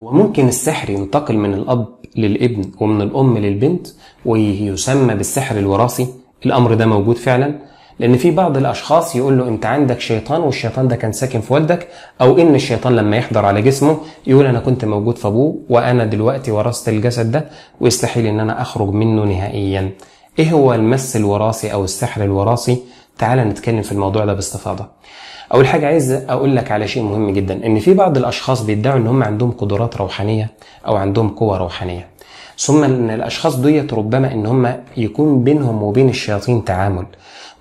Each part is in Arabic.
وممكن السحر ينتقل من الأب للابن ومن الأم للبنت ويسمى بالسحر الوراثي الأمر ده موجود فعلا لأن في بعض الأشخاص يقول له أنت عندك شيطان والشيطان ده كان ساكن في والدك أو إن الشيطان لما يحضر على جسمه يقول أنا كنت موجود في أبوه وأنا دلوقتي ورثت الجسد ده ويستحيل إن أنا أخرج منه نهائيا إيه هو المس الوراثي أو السحر الوراثي؟ تعال نتكلم في الموضوع ده باستفاضه اول حاجه عايز اقول لك على شيء مهم جدا ان في بعض الاشخاص بيدعوا ان هم عندهم قدرات روحانيه او عندهم قوه روحانيه ثم ان الاشخاص ديت ربما ان هم يكون بينهم وبين الشياطين تعامل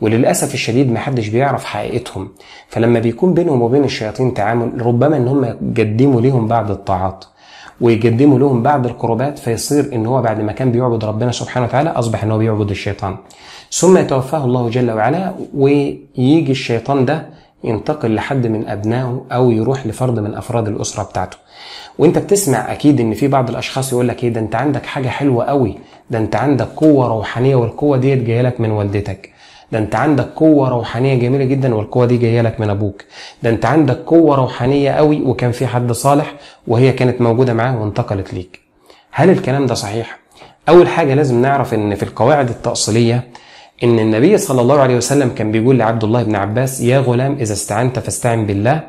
وللاسف الشديد محدش بيعرف حقيقتهم فلما بيكون بينهم وبين الشياطين تعامل ربما ان هم يقدموا ليهم بعض الطاعات ويقدمه لهم بعض القربات فيصير ان هو بعد ما كان بيعبد ربنا سبحانه وتعالى اصبح ان هو بيعبد الشيطان ثم يتوفاه الله جل وعلا ويجي الشيطان ده ينتقل لحد من ابنائه او يروح لفرد من افراد الاسره بتاعته وانت بتسمع اكيد ان في بعض الاشخاص يقول لك ايه ده انت عندك حاجه حلوه قوي ده انت عندك قوه روحانيه والقوه ديت جايه لك من والدتك ده انت عندك قوه روحانيه جميله جدا والقوه دي جايه لك من ابوك ده انت عندك قوه روحانيه قوي وكان في حد صالح وهي كانت موجوده معاه وانتقلت ليك هل الكلام ده صحيح اول حاجه لازم نعرف ان في القواعد التاصيليه ان النبي صلى الله عليه وسلم كان بيقول لعبد الله بن عباس يا غلام اذا استعنت فاستعن بالله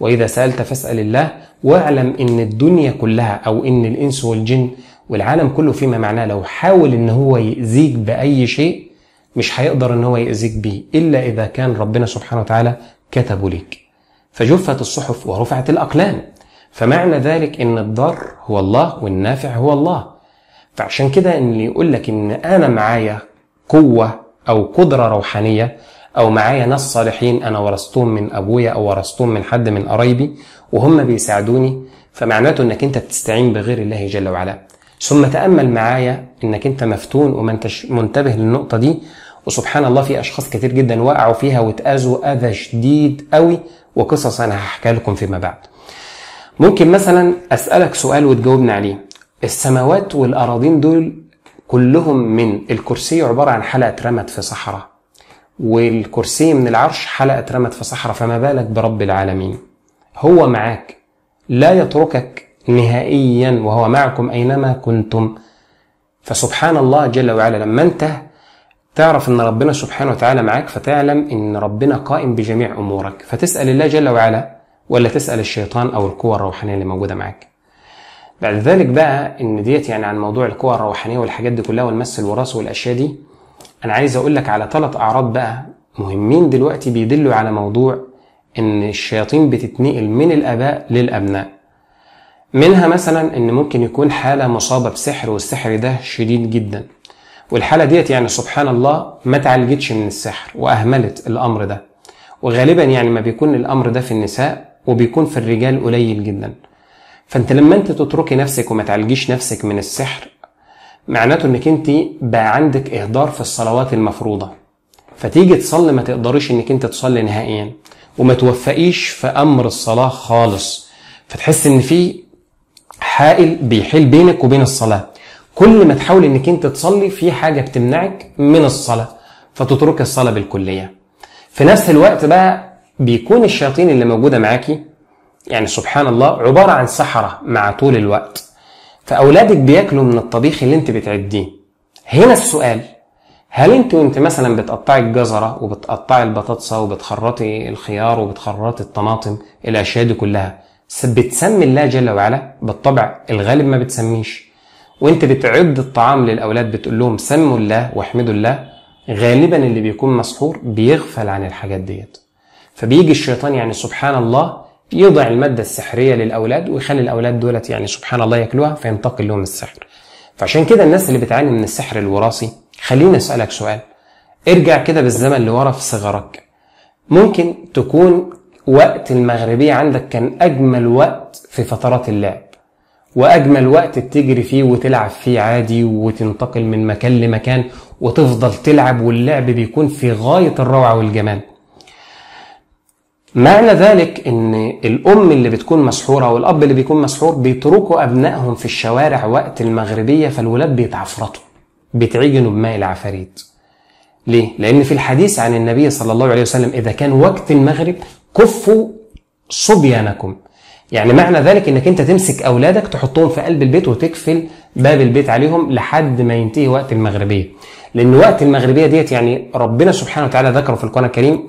واذا سالت فاسال الله واعلم ان الدنيا كلها او ان الانس والجن والعالم كله فيما معناه لو حاول ان هو يأذيك بأي شيء مش هيقدر ان هو يأذيك بيه الا اذا كان ربنا سبحانه وتعالى كتبه ليك فجفت الصحف ورفعت الاقلام فمعنى ذلك ان الضار هو الله والنافع هو الله فعشان كده ان اللي يقول لك ان انا معايا قوه او قدره روحانيه او معايا ناس صالحين انا ورثتهم من ابويا او ورثتهم من حد من قرايبي وهم بيساعدوني فمعناته انك انت بتستعين بغير الله جل وعلا ثم تامل معايا انك انت مفتون وما انتش منتبه للنقطه دي وسبحان الله في اشخاص كتير جدا وقعوا فيها واتاذوا اذى شديد قوي وقصص انا هحكي لكم فيما بعد ممكن مثلا اسالك سؤال وتجاوبني عليه السماوات والاراضين دول كلهم من الكرسي عباره عن حلقه اترمت في صحراء والكرسي من العرش حلقه اترمت في صحراء فما بالك برب العالمين هو معاك لا يتركك نهائيا وهو معكم اينما كنتم فسبحان الله جل وعلا لما انت تعرف ان ربنا سبحانه وتعالى معاك فتعلم ان ربنا قائم بجميع امورك فتسال الله جل وعلا ولا تسال الشيطان او القوى الروحانيه اللي موجوده معاك بعد ذلك بقى ان ديت يعني عن موضوع القوى الروحانيه والحاجات دي كلها والمس الوراثي والاشياء دي انا عايز اقول لك على ثلاث اعراض بقى مهمين دلوقتي بيدلوا على موضوع ان الشياطين بتتنقل من الاباء للابناء منها مثلا ان ممكن يكون حاله مصابه بسحر والسحر ده شديد جدا والحالة ديت يعني سبحان الله ما تعالجتش من السحر وأهملت الأمر ده وغالبا يعني ما بيكون الأمر ده في النساء وبيكون في الرجال قليل جدا فأنت لما أنت تتركي نفسك وما تعالجيش نفسك من السحر معناته انك انت بقى عندك اهدار في الصلوات المفروضه فتيجي تصلي ما تقدريش انك انت تصلي نهائيا وما توفقيش في امر الصلاه خالص فتحس ان في حائل بيحيل بينك وبين الصلاه كل ما تحاول انك انت تصلي في حاجه بتمنعك من الصلاه فتترك الصلاه بالكليه في نفس الوقت بقى بيكون الشياطين اللي موجوده معاكي يعني سبحان الله عباره عن سحره مع طول الوقت فاولادك بياكلوا من الطبيخ اللي انت بتعديه هنا السؤال هل انت وانت مثلا بتقطعي الجزره وبتقطعي البطاطسه وبتخرطي الخيار وبتخرطي الطماطم الاشياء دي كلها بتسمي الله جل وعلا بالطبع الغالب ما بتسميش وانت بتعد الطعام للاولاد بتقول لهم سموا الله واحمدوا الله غالبا اللي بيكون مسحور بيغفل عن الحاجات ديت فبيجي الشيطان يعني سبحان الله يضع الماده السحريه للاولاد ويخلي الاولاد دولت يعني سبحان الله ياكلوها فينتقل لهم السحر فعشان كده الناس اللي بتعاني من السحر الوراثي خليني اسالك سؤال ارجع كده بالزمن لورا في صغرك ممكن تكون وقت المغربيه عندك كان اجمل وقت في فترات اللعب واجمل وقت بتجري فيه وتلعب فيه عادي وتنتقل من مكان لمكان وتفضل تلعب واللعب بيكون في غايه الروعه والجمال معنى ذلك ان الام اللي بتكون مسحوره والاب اللي بيكون مسحور بيتركوا ابنائهم في الشوارع وقت المغربيه فالولاد بيتعفرطوا بيتعجنوا بماء العفاريت ليه؟ لأن في الحديث عن النبي صلى الله عليه وسلم إذا كان وقت المغرب كفوا صبيانكم يعني معنى ذلك انك انت تمسك اولادك تحطهم في قلب البيت وتقفل باب البيت عليهم لحد ما ينتهي وقت المغربيه لان وقت المغربيه ديت يعني ربنا سبحانه وتعالى ذكره في القران الكريم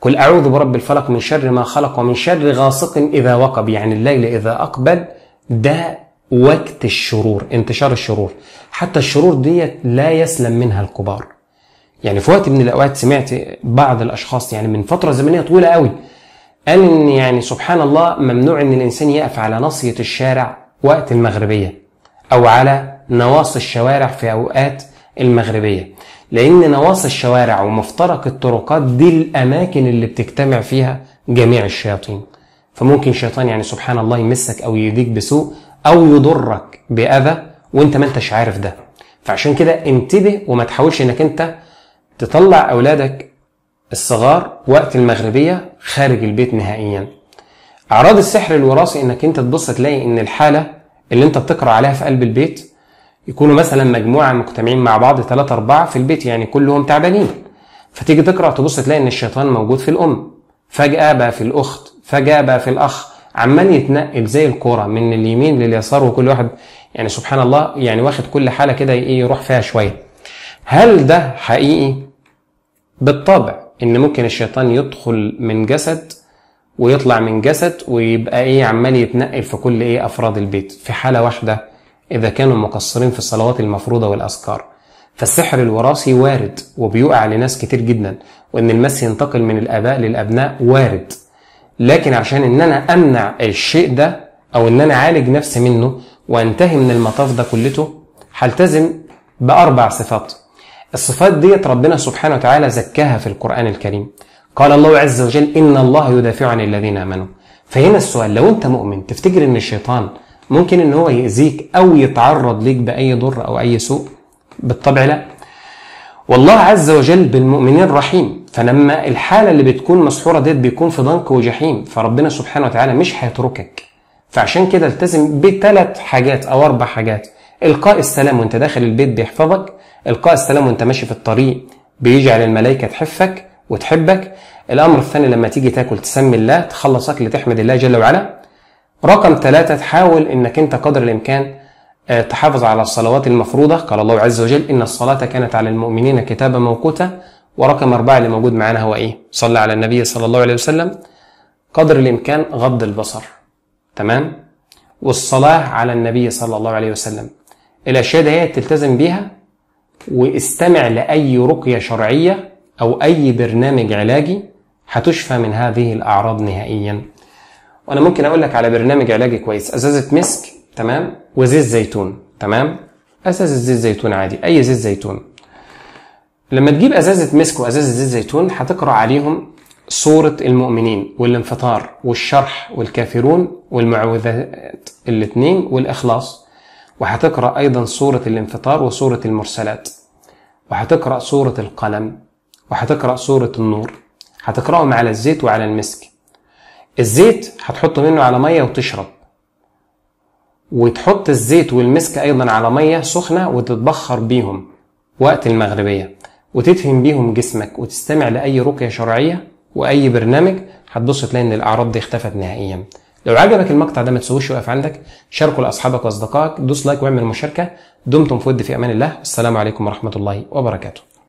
قل اعوذ برب الفلق من شر ما خلق ومن شر غاسق اذا وقب يعني الليل اذا اقبل ده وقت الشرور انتشار الشرور حتى الشرور ديت لا يسلم منها الكبار يعني في وقت من الاوقات سمعت بعض الاشخاص يعني من فتره زمنيه طويله قوي قال ان يعني سبحان الله ممنوع ان الانسان يقف على ناصيه الشارع وقت المغربيه او على نواصي الشوارع في اوقات المغربيه لان نواصي الشوارع ومفترق الطرقات دي الاماكن اللي بتجتمع فيها جميع الشياطين فممكن شيطان يعني سبحان الله يمسك او يديك بسوء او يضرك باذى وانت ما انتش عارف ده فعشان كده انتبه وما تحاولش انك انت تطلع اولادك الصغار وقت المغربية خارج البيت نهائيا أعراض السحر الوراثي إنك أنت تبص تلاقي إن الحالة اللي أنت بتقرأ عليها في قلب البيت يكونوا مثلا مجموعة مجتمعين مع بعض ثلاثة أربعة في البيت يعني كلهم تعبانين فتيجي تقرأ تبص تلاقي إن الشيطان موجود في الأم فجأة بقى في الأخت فجأة بقى في الأخ عمال يتنقل زي الكوره من اليمين لليسار وكل واحد يعني سبحان الله يعني واخد كل حاله كده ايه يروح فيها شويه هل ده حقيقي بالطبع ان ممكن الشيطان يدخل من جسد ويطلع من جسد ويبقى ايه عمال يتنقل في كل ايه افراد البيت في حاله واحده اذا كانوا مقصرين في الصلوات المفروضه والاذكار فالسحر الوراثي وارد وبيقع لناس كتير جدا وان المس ينتقل من الاباء للابناء وارد لكن عشان ان انا امنع الشيء ده او ان انا اعالج نفسي منه وانتهي من المطاف ده كلته هلتزم باربع صفات الصفات ديت ربنا سبحانه وتعالى زكاها في القرآن الكريم قال الله عز وجل إن الله يدافع عن الذين آمنوا فهنا السؤال لو أنت مؤمن تفتكر إن الشيطان ممكن إن هو يأذيك أو يتعرض ليك بأي ضر أو أي سوء بالطبع لا والله عز وجل بالمؤمنين رحيم فلما الحالة اللي بتكون مسحورة ديت بيكون في ضنك وجحيم فربنا سبحانه وتعالى مش هيتركك فعشان كده التزم بثلاث حاجات أو أربع حاجات إلقاء السلام وأنت داخل البيت بيحفظك إلقاء السلام وأنت ماشي في الطريق بيجعل الملائكة تحفك وتحبك الأمر الثاني لما تيجي تاكل تسمي الله تخلص أكل تحمد الله جل وعلا رقم ثلاثة تحاول أنك أنت قدر الإمكان آه، تحافظ على الصلوات المفروضة قال الله عز وجل إن الصلاة كانت على المؤمنين كتابا موقوتا ورقم أربعة اللي موجود معانا هو إيه صلى على النبي صلى الله عليه وسلم قدر الإمكان غض البصر تمام والصلاة على النبي صلى الله عليه وسلم الاشياء دي تلتزم بيها واستمع لاي رقيه شرعيه او اي برنامج علاجي هتشفى من هذه الاعراض نهائيا وانا ممكن اقول لك على برنامج علاجي كويس ازازه مسك تمام وزيت زيتون تمام ازازه زيت زيتون عادي اي زيت زيتون لما تجيب ازازه مسك وازازه زيت زيتون هتقرا عليهم صورة المؤمنين والانفطار والشرح والكافرون والمعوذات الاثنين والإخلاص وهتقرأ أيضا سورة الانفطار وسورة المرسلات وهتقرأ سورة القلم وهتقرأ سورة النور هتقرأهم على الزيت وعلى المسك الزيت هتحط منه على مية وتشرب وتحط الزيت والمسك أيضا على مية سخنة وتتبخر بيهم وقت المغربية وتدفن بيهم جسمك وتستمع لأي رقية شرعية وأي برنامج هتبص تلاقي إن الأعراض دي اختفت نهائيا لو عجبك المقطع ده ما تسويش يقف عندك شاركه لاصحابك واصدقائك دوس لايك واعمل مشاركه دمتم في ود في امان الله والسلام عليكم ورحمه الله وبركاته